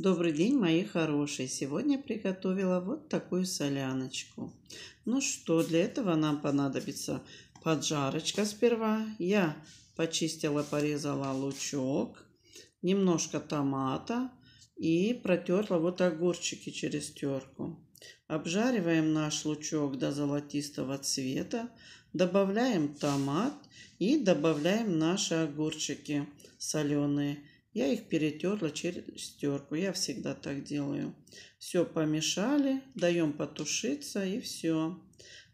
Добрый день, мои хорошие! Сегодня приготовила вот такую соляночку. Ну что, для этого нам понадобится поджарочка сперва. Я почистила, порезала лучок, немножко томата и протерла вот огурчики через терку. Обжариваем наш лучок до золотистого цвета, добавляем томат и добавляем наши огурчики соленые я их перетерла через стерку. Я всегда так делаю. Все помешали, даем потушиться и все.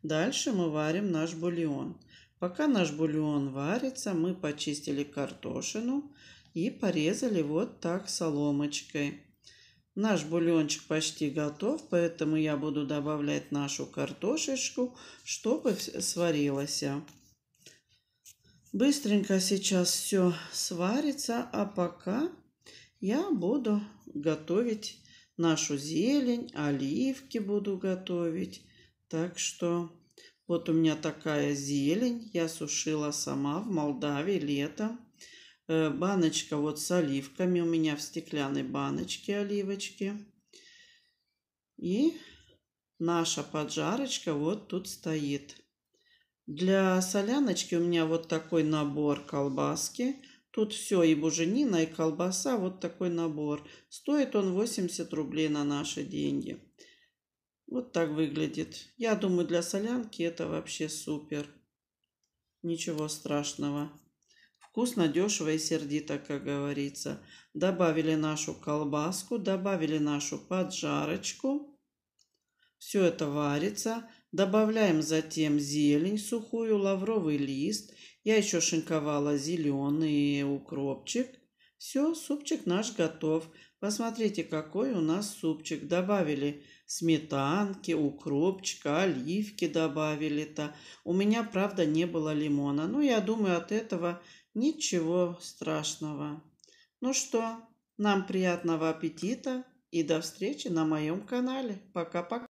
Дальше мы варим наш бульон. Пока наш бульон варится, мы почистили картошину и порезали вот так соломочкой. Наш бульончик почти готов, поэтому я буду добавлять нашу картошечку, чтобы сварилась. Быстренько сейчас все сварится, а пока я буду готовить нашу зелень, оливки буду готовить. Так что вот у меня такая зелень, я сушила сама в Молдавии летом. Э, баночка вот с оливками у меня в стеклянной баночке оливочки. И наша поджарочка вот тут стоит. Для соляночки у меня вот такой набор колбаски. Тут все, и буженина, и колбаса, вот такой набор. Стоит он 80 рублей на наши деньги. Вот так выглядит. Я думаю, для солянки это вообще супер. Ничего страшного. Вкусно, дешево и сердито, как говорится. Добавили нашу колбаску, добавили нашу поджарочку. Все это варится. Добавляем затем зелень, сухую, лавровый лист. Я еще шинковала зеленый укропчик. Все, супчик наш готов. Посмотрите, какой у нас супчик. Добавили сметанки, укропчика, оливки добавили-то. У меня, правда, не было лимона. Но ну, я думаю, от этого ничего страшного. Ну что, нам приятного аппетита и до встречи на моем канале. Пока-пока.